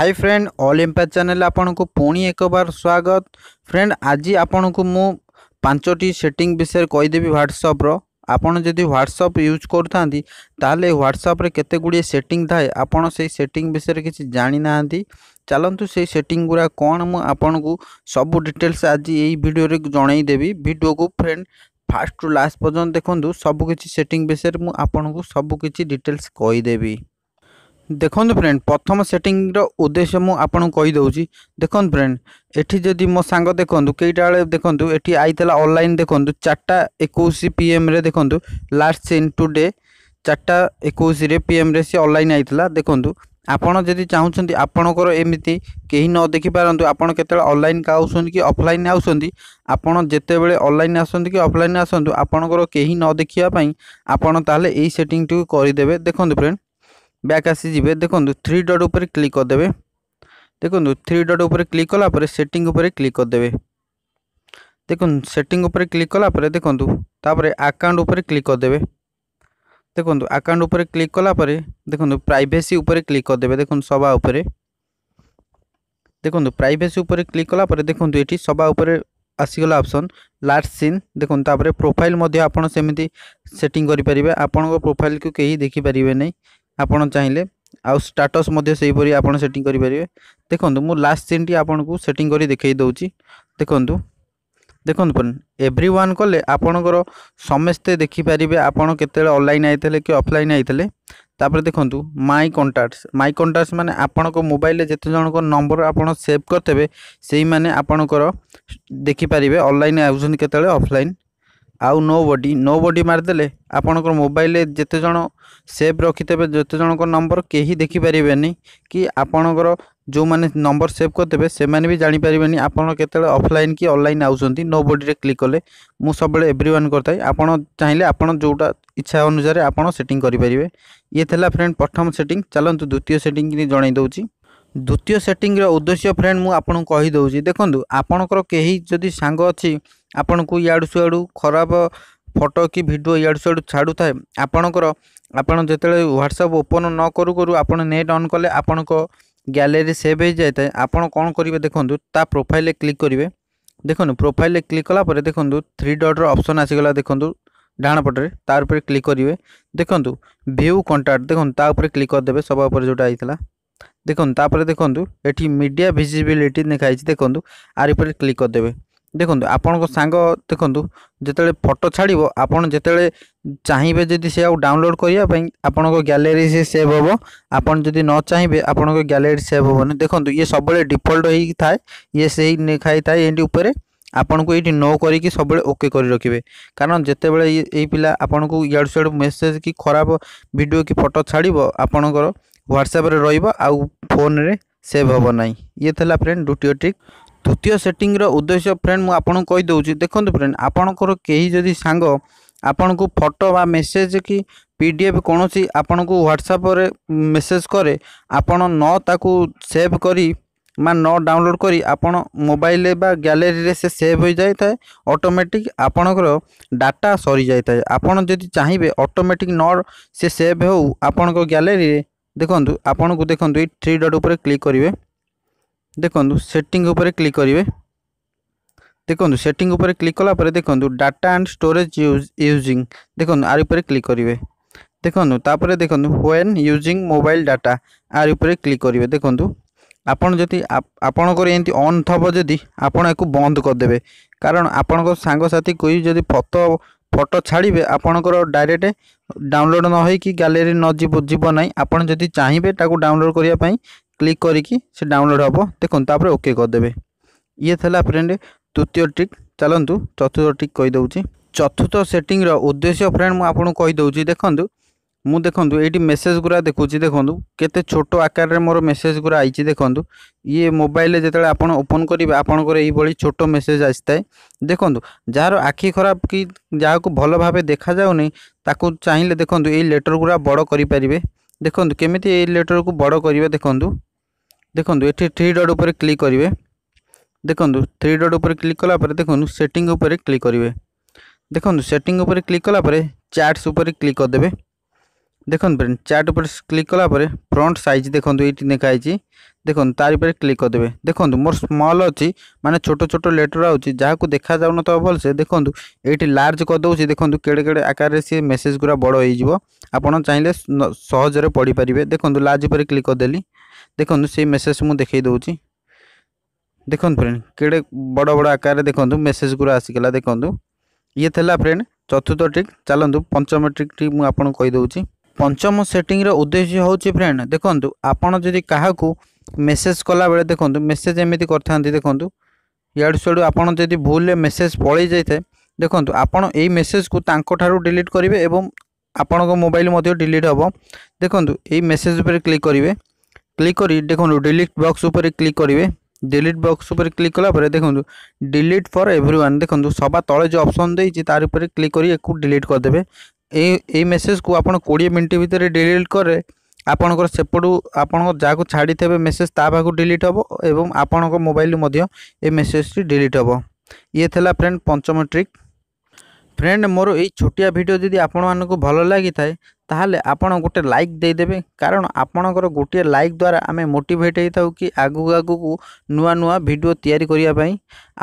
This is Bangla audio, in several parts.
high friend all impact channel ଆପଣଙ୍କୁ ପୁଣି ଏକବାର ସ୍ୱାଗତ ଫ୍ରେଣ୍ଡ ଆଜି ଆପଣଙ୍କୁ ମୁଁ ପାଞ୍ଚଟି ସେଟିଂ ବିଷୟରେ କହିଦେବି ହ୍ୱାଟ୍ସଅପ୍ର ଆପଣ ଯଦି ହ୍ୱାଟ୍ସଅପ୍ ୟୁଜ୍ କରୁଥାନ୍ତି ତାହେଲେ ହ୍ୱାଟ୍ସଅପ୍ରେ କେତେ ଗୁଡ଼ିଏ ସେଟିଂ ଥାଏ ଆପଣ ସେଇ ସେଟିଂ ବିଷୟରେ କିଛି ଜାଣିନାହାନ୍ତି ଚାଲନ୍ତୁ ସେଇ ସେଟିଂ ଗୁଡ଼ା କ'ଣ ମୁଁ ଆପଣଙ୍କୁ ସବୁ ଡିଟେଲ୍ସ ଆଜି ଏଇ ଭିଡ଼ିଓରେ ଜଣାଇଦେବି ଭିଡ଼ିଓକୁ ଫ୍ରେଣ୍ଡ ଫାଷ୍ଟରୁ ଲାଷ୍ଟ ପର୍ଯ୍ୟନ୍ତ ଦେଖନ୍ତୁ ସବୁକିଛି ସେଟିଂ ବିଷୟରେ ମୁଁ ଆପଣଙ୍କୁ ସବୁକିଛି ଡିଟେଲ୍ସ କହିଦେବି ଦେଖନ୍ତୁ ଫ୍ରେଣ୍ଡ ପ୍ରଥମ ସେଟିଂର ଉଦ୍ଦେଶ୍ୟ ମୁଁ ଆପଣଙ୍କୁ କହିଦେଉଛି ଦେଖନ୍ତୁ ଫ୍ରେଣ୍ଡ ଏଠି ଯଦି ମୋ ସାଙ୍ଗ ଦେଖନ୍ତୁ କେଇଟା ବେଳେ ଦେଖନ୍ତୁ ଏଠି ଆଇଥିଲା ଅନଲାଇନ୍ ଦେଖନ୍ତୁ ଚାରିଟା ଏକୋଇଶ ପି ଏମ୍ରେ ଦେଖନ୍ତୁ ଲାଷ୍ଟ ସିନ୍ ଟୁଡେ ଚାରିଟା ଏକୋଇଶରେ ପି ଏମ୍ରେ ସିଏ ଅନଲାଇନ୍ ଆଇଥିଲା ଦେଖନ୍ତୁ ଆପଣ ଯଦି ଚାହୁଁଛନ୍ତି ଆପଣଙ୍କର ଏମିତି କେହି ନ ଦେଖିପାରନ୍ତୁ ଆପଣ କେତେବେଳେ ଅନଲାଇନ୍ ଆସୁଛନ୍ତି କି ଅଫଲାଇନ୍ ଆସୁଛନ୍ତି ଆପଣ ଯେତେବେଳେ ଅନଲାଇନ୍ ଆସନ୍ତି କି ଅଫଲାଇନ୍ ଆସନ୍ତୁ ଆପଣଙ୍କର କେହି ନ ଦେଖିବା ପାଇଁ ଆପଣ ତାହେଲେ ଏଇ ସେଟିଂଟିକୁ କରିଦେବେ ଦେଖନ୍ତୁ ଫ୍ରେଣ୍ଡ ব্যাক আসিযে দেখুন থ্রি ডট উপরে ক্লিক করদেবে দেখুন থ্রি ডট উপরে ক্লিক কলাপরে সেটিং উপরে ক্লিক করদেবে দেখুন সেটিং উপরে ক্লিক কলাপরে দেখুন তাপরে আকাউন্ট উপরে ক্লিক করদেবে দেখুন আকাউন্ট উপরে ক্লিক কলাপরে দেখুন প্রাইভেসি উপরে ক্লিক করদেবে দেখুন সবা উপরে দেখুন প্রাইভেসি উপরে ক্লিক কলাপরে দেখুন এটি সবা উপরে আসিগলা অপসন লাস্ট সিন দেখুন তাপরে প্রোফাইল মধ্যে আপনার সেমিতি সেটিং করে আপনার প্রোফাইল কু কে দেখিপারে না ଆପଣ ଚାହିଁଲେ ଆଉ ଷ୍ଟାଟସ୍ ମଧ୍ୟ ସେହିପରି ଆପଣ ସେଟିଂ କରିପାରିବେ ଦେଖନ୍ତୁ ମୁଁ ଲାଷ୍ଟ ସିନ୍ଟି ଆପଣଙ୍କୁ ସେଟିଂ କରି ଦେଖାଇ ଦେଉଛି ଦେଖନ୍ତୁ ଦେଖନ୍ତୁ ପନ୍ ଏଭ୍ରି ୱାନ୍ କଲେ ଆପଣଙ୍କର ସମସ୍ତେ ଦେଖିପାରିବେ ଆପଣ କେତେବେଳେ ଅନଲାଇନ୍ ଆଇଥିଲେ କି ଅଫଲାଇନ୍ ଆଇଥିଲେ ତାପରେ ଦେଖନ୍ତୁ ମାଇ କଣ୍ଟାକ୍ଟସ୍ ମାଇ କଣ୍ଟାକ୍ଟସ୍ ମାନେ ଆପଣଙ୍କ ମୋବାଇଲରେ ଯେତେ ଜଣଙ୍କ ନମ୍ବର ଆପଣ ସେଭ୍ କରିଦେବେ ସେଇମାନେ ଆପଣଙ୍କର ଦେଖିପାରିବେ ଅନଲାଇନ୍ ଆସୁଛନ୍ତି କେତେବେଳେ ଅଫଲାଇନ୍ ଆଉ ନୋ ବଡ଼ି ନୋ ବଡ଼ି ମାରିଦେଲେ ଆପଣଙ୍କର ମୋବାଇଲରେ ଯେତେଜଣ ସେଭ୍ ରଖିଥିବେ ଯେତେ ଜଣଙ୍କ ନମ୍ବର କେହି ଦେଖିପାରିବେନି କି ଆପଣଙ୍କର ଯେଉଁମାନେ ନମ୍ବର ସେଭ୍ କରିଦେବେ ସେମାନେ ବି ଜାଣିପାରିବେନି ଆପଣ କେତେବେଳେ ଅଫଲାଇନ୍ କି ଅନଲାଇନ୍ ଆସୁଛନ୍ତି ନୋ ବଡ଼ିରେ କ୍ଲିକ୍ କଲେ ମୁଁ ସବୁବେଳେ ଏଭ୍ରି ୱାନ୍ କରିଥାଏ ଆପଣ ଚାହିଁଲେ ଆପଣ ଯେଉଁଟା ଇଚ୍ଛା ଅନୁସାରେ ଆପଣ ସେଟିଂ କରିପାରିବେ ଇଏ ଥିଲା ଫ୍ରେଣ୍ଡ ପ୍ରଥମ ସେଟିଂ ଚାଲନ୍ତୁ ଦ୍ୱିତୀୟ ସେଟିଂ କି ଜଣାଇ ଦେଉଛି ଦ୍ୱିତୀୟ ସେଟିଂର ଉଦ୍ଦେଶ୍ୟ ଫ୍ରେଣ୍ଡ ମୁଁ ଆପଣଙ୍କୁ କହିଦେଉଛି ଦେଖନ୍ତୁ ଆପଣଙ୍କର କେହି ଯଦି ସାଙ୍ଗ ଅଛି ଆପଣଙ୍କୁ ଇଆଡ଼ୁ ସିଆଡ଼ୁ ଖରାପ ଫଟୋ କି ଭିଡ଼ିଓ ଇଆଡ଼ୁ ସିଆଡ଼ୁ ଛାଡ଼ୁଥାଏ ଆପଣଙ୍କର ଆପଣ ଯେତେବେଳେ ହ୍ୱାଟ୍ସଆପ୍ ଓପନ୍ ନ କରୁ କରୁ ଆପଣ ନେଟ୍ ଅନ୍ କଲେ ଆପଣଙ୍କ ଗ୍ୟାଲେରୀ ସେଭ୍ ହୋଇଯାଇଥାଏ ଆପଣ କ'ଣ କରିବେ ଦେଖନ୍ତୁ ତା ପ୍ରୋଫାଇଲ୍ରେ କ୍ଲିକ୍ କରିବେ ଦେଖନ୍ତୁ ପ୍ରୋଫାଇଲ୍ରେ କ୍ଲିକ୍ କଲା ପରେ ଦେଖନ୍ତୁ ଥ୍ରୀ ଡଟ୍ର ଅପସନ୍ ଆସିଗଲା ଦେଖନ୍ତୁ ଡାହାଣ ପଟରେ ତା ଉପରେ କ୍ଲିକ୍ କରିବେ ଦେଖନ୍ତୁ ଭ୍ୟୁ କଣ୍ଟାକ୍ଟ ଦେଖନ୍ତୁ ତା ଉପରେ କ୍ଲିକ୍ କରିଦେବେ ସଭା ଉପରେ ଯେଉଁଟା ହେଇଥିଲା ଦେଖନ୍ତୁ ତାପରେ ଦେଖନ୍ତୁ ଏଠି ମିଡ଼ିଆ ଭିଜିବିଲିଟି লেখা হয়েছে দেখুন আর উপরে ক্লিক করে ଦେଖନ୍ତୁ ଆପଣଙ୍କ ସାଙ୍ଗ ଦେଖନ୍ତୁ ଯେତେବେଳେ ଫଟୋ ଛାଡ଼ିବ ଆପଣ ଯେତେବେଳେ ଚାହିଁବେ ଯଦି ସେ ଆଉ ଡାଉନଲୋଡ଼ କରିବା ପାଇଁ ଆପଣଙ୍କ ଗ୍ୟାଲେରୀ ସେ ସେଭ୍ ହେବ ଆପଣ ଯଦି ନ ଚାହିଁବେ ଆପଣଙ୍କ ଗ୍ୟାଲେରୀ ସେଭ୍ ହେବନି ଦେଖନ୍ତୁ ଇଏ ସବୁବେଳେ ଡିଫଲ୍ଟ ହେଇକି ଥାଏ ଇଏ ସେଇ ଖାଇଥାଏ ଏଇଠି ଉପରେ ଆପଣଙ୍କୁ ଏଇଠି ନୋ କରିକି ସବୁବେଳେ ଓକେ କରି ରଖିବେ କାରଣ ଯେତେବେଳେ ଏଇ ପିଲା ଆପଣଙ୍କୁ ଇଆଡ଼ୁ ସିଆଡ଼ୁ ମେସେଜ୍ କି ଖରାପ ଭିଡ଼ିଓ କି ଫଟୋ ଛାଡ଼ିବ ଆପଣଙ୍କର ହ୍ୱାଟ୍ସଆପ୍ରେ ରହିବ ଆଉ ଫୋନ୍ରେ ସେଭ୍ ହେବ ନାହିଁ ଇଏ ଥିଲା ଫ୍ରେଣ୍ଡ ଦ୍ୱିତୀୟ ଟ୍ରିକ୍ দ্বিতীয় ସେଟିଂର ଉଦ୍ଦେଶ୍ୟ ଫ୍ରେଣ୍ଡ ମୁଁ ଆପଣଙ୍କୁ କହିଦେଉଛି ଦେଖନ୍ତୁ ଫ୍ରେଣ୍ଡ ଆପଣଙ୍କର କେହି ଯଦି ସାଙ୍ଗ ଆପଣଙ୍କୁ ଫଟୋ ବା ମେସେଜ୍ କି ପି ଡି ଏଫ୍ କୌଣସି ଆପଣଙ୍କୁ ହ୍ୱାଟ୍ସଆପ୍ରେ ମେସେଜ୍ କରେ ଆପଣ ନ ତାକୁ ସେଭ୍ କରି ବା ନ ଡାଉନଲୋଡ଼୍ କରି ଆପଣ ମୋବାଇଲରେ ବା ଗ୍ୟାଲେରୀରେ ସେ ସେଭ୍ ହୋଇଯାଇଥାଏ ଅଟୋମେଟିକ୍ ଆପଣଙ୍କର ଡାଟା ସରିଯାଇଥାଏ ଆପଣ ଯଦି ଚାହିଁବେ ଅଟୋମେଟିକ୍ ନ ସେ ସେଭ୍ ହେଉ ଆପଣଙ୍କ ଗ୍ୟାଲେରୀରେ ଦେଖନ୍ତୁ ଆପଣଙ୍କୁ ଦେଖନ୍ତୁ ଏଇ ଥ୍ରୀ ଡଟ୍ ଉପରେ କ୍ଲିକ୍ କରିବେ ଦେଖନ୍ତୁ ସେଟିଂ ଉପରେ କ୍ଲିକ୍ କରିବେ দেখুন সেটিং উপরে ক্লিক কলা পরে দেখুন ডাটা অ্যান্ড স্টোরেজ ইউজিং দেখুন আর উপরে ক্লিক করবে দেখুন তাপরে দেখুন হোয়েন ইউজিং মোবাইল ডাটা আর উপরে ক্লিক করবে দেখুন আপনার যদি আপনার এমতি অন থব যদি আপনার একু বন্ধ করেদেবে কারণ আপনার সাংসাথী কই যদি ফটো ফটো ছাড়বে আপনার ডাইরেক্ট ডাউনলোড নহইকি গ্যালেরি ন যাব না আপনার যদি চাইবে তাকে ডাউনলোড করা କ୍ଲିକ୍ କରିକି ସେ ଡାଉନଲୋଡ଼୍ ହେବ ଦେଖନ୍ତୁ ତାପରେ ଓକେ କରିଦେବେ ଇଏ ଥିଲା ଫ୍ରେଣ୍ଡ ତୃତୀୟ ଟ୍ରିକ୍ ଚାଲନ୍ତୁ ଚତୁର୍ଥ ଟ୍ରିକ୍ କହିଦେଉଛି ଚତୁର୍ଥ ସେଟିଂର ଉଦ୍ଦେଶ୍ୟ ଫ୍ରେଣ୍ଡ ମୁଁ ଆପଣଙ୍କୁ କହିଦେଉଛି ଦେଖନ୍ତୁ ମୁଁ ଦେଖନ୍ତୁ ଏଇଠି ମେସେଜ୍ ଗୁରା ଦେଖୁଛି ଦେଖନ୍ତୁ କେତେ ଛୋଟ ଆକାରରେ ମୋର ମେସେଜ୍ ଗୁରା ଆଇଛି ଦେଖନ୍ତୁ ଇଏ ମୋବାଇଲରେ ଯେତେବେଳେ ଆପଣ ଓପନ୍ କରିବେ ଆପଣଙ୍କର ଏଇଭଳି ଛୋଟ ମେସେଜ୍ ଆସିଥାଏ ଦେଖନ୍ତୁ ଯାହାର ଆଖି ଖରାପ କି ଯାହାକୁ ଭଲ ଭାବେ ଦେଖାଯାଉନି ତାକୁ ଚାହିଁଲେ ଦେଖନ୍ତୁ ଏଇ ଲେଟର୍ ଗୁରା ବଡ଼ କରିପାରିବେ ଦେଖନ୍ତୁ କେମିତି ଏଇ ଲେଟର୍କୁ ବଡ଼ କରିବେ ଦେଖନ୍ତୁ দেখুন এটি থ্রি ডট উপরে ক্লিক করবে দেখুন থ্রি ডট উপরে ক্লিক কলাপরে দেখুন সেটিং উপরে ক্লিক করবে দেখুন সেটিং উপরে ক্লিক কলাপরে চার্টস উপরে ক্লিক করদেবে দেখুন ফ্রেন্ড চার্ট উপরে ক্লিক কলাপরে ফ্রন্ট সাইজ দেখুন এইটি লেখা হয়েছি দেখুন তার উপরে ক্লিক করদেবে দেখুন মোর স্মল অছি মানে ছোট ছোট লেটর আছে যাকে দেখা যাও নথ ভালসে দেখুন এইটি লার্জ করদেছি দেখুন কেড়ে কেড়ে আকারে সি মেসেজ গুড়া বড় হয়ে যাব আপনার চাইলে সহজরে পড়িপারে দেখুন লার্জ উপরে ক্লিক করদেলি ଦେଖନ୍ତୁ ସେଇ ମେସେଜ୍ ମୁଁ ଦେଖାଇ ଦେଉଛି ଦେଖନ୍ତୁ ଫ୍ରେଣ୍ଡ କେଡ଼େ ବଡ଼ ବଡ଼ ଆକାରରେ ଦେଖନ୍ତୁ ମେସେଜ୍ ଗୁଡ଼ା ଆସିଗଲା ଦେଖନ୍ତୁ ଇଏ ଥିଲା ଫ୍ରେଣ୍ଡ ଚତୁର୍ଥ ଟ୍ରିକ୍ ଚାଲନ୍ତୁ ପଞ୍ଚମ ଟ୍ରିକ୍ଟି ମୁଁ ଆପଣଙ୍କୁ କହିଦେଉଛି ପଞ୍ଚମ ସେଟିଂର ଉଦ୍ଦେଶ୍ୟ ହେଉଛି ଫ୍ରେଣ୍ଡ ଦେଖନ୍ତୁ ଆପଣ ଯଦି କାହାକୁ ମେସେଜ୍ କଲାବେଳେ ଦେଖନ୍ତୁ ମେସେଜ୍ ଏମିତି କରିଥାନ୍ତି ଦେଖନ୍ତୁ ଇଆଡ଼ୁ ସିଆଡ଼ୁ ଆପଣ ଯଦି ଭୁଲରେ ମେସେଜ୍ ପଳେଇ ଯାଇଥାଏ ଦେଖନ୍ତୁ ଆପଣ ଏଇ ମେସେଜ୍କୁ ତାଙ୍କଠାରୁ ଡିଲିଟ୍ କରିବେ ଏବଂ ଆପଣଙ୍କ ମୋବାଇଲ୍ ମଧ୍ୟ ଡିଲିଟ୍ ହେବ ଦେଖନ୍ତୁ ଏଇ ମେସେଜ୍ ଉପରେ କ୍ଲିକ୍ କରିବେ ক্লিক করে দেখুন ডিলিট বক্স উপরে ক্লিক করবে ডিলিট বক্স উপরে ক্লিক কলা পরে দেখুন ডিলিট ফর এভরিওয়ান দেখুন সবার তলে যে অপসন দিয়েছি তার উপরে ক্লিক করে একু ডিলিট করেদেবে এই এই মেসেজকু আপনার কোড়িয়ে মিনিট ভিতরে ডিলিট করে ଆପଣଙ୍କର ସେପଟୁ ଆପଣଙ୍କ ଯାହାକୁ ଛାଡ଼ିଥିବେ ମେସେଜ୍ ତା ପାଖକୁ ଡିଲିଟ୍ ହେବ ଏବଂ ଆପଣଙ୍କ ମୋବାଇଲରୁ ମଧ୍ୟ ଏ ମେସେଜଟି ଡିଲିଟ୍ ହେବ ଇଏ ଥିଲା ଫ୍ରେଣ୍ଡ ପଞ୍ଚମ ଟ୍ରିକ୍ ଫ୍ରେଣ୍ଡ ମୋର ଏଇ ଛୋଟିଆ ଭିଡ଼ିଓ ଯଦି ଆପଣମାନଙ୍କୁ ଭଲ ଲାଗିଥାଏ ତାହେଲେ ଆପଣ ଗୋଟେ ଲାଇକ୍ ଦେଇଦେବେ କାରଣ ଆପଣଙ୍କର ଗୋଟିଏ ଲାଇକ୍ ଦ୍ୱାରା ଆମେ ମୋଟିଭେଟ୍ ହେଇଥାଉ କି ଆଗକୁ ଆଗକୁ ନୂଆ ନୂଆ ଭିଡ଼ିଓ ତିଆରି କରିବା ପାଇଁ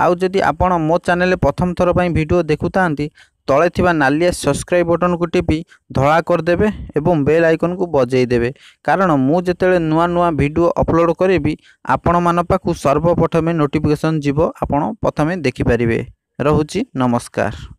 ଆଉ ଯଦି ଆପଣ ମୋ ଚ୍ୟାନେଲରେ ପ୍ରଥମ ଥର ପାଇଁ ଭିଡ଼ିଓ ଦେଖୁଥାନ୍ତି ତଳେ ଥିବା ନାଲିଆ ସବସ୍କ୍ରାଇବ୍ ବଟନ୍କୁ ଟିପି ଧଳା କରିଦେବେ ଏବଂ ବେଲ୍ ଆଇକନ୍କୁ ବଜେଇ ଦେବେ କାରଣ ମୁଁ ଯେତେବେଳେ ନୂଆ ନୂଆ ଭିଡ଼ିଓ ଅପଲୋଡ଼ କରିବି ଆପଣମାନଙ୍କ ପାଖକୁ ସର୍ବପ୍ରଥମେ ନୋଟିଫିକେସନ୍ ଯିବ ଆପଣ ପ୍ରଥମେ ଦେଖିପାରିବେ ରହୁଛି ନମସ୍କାର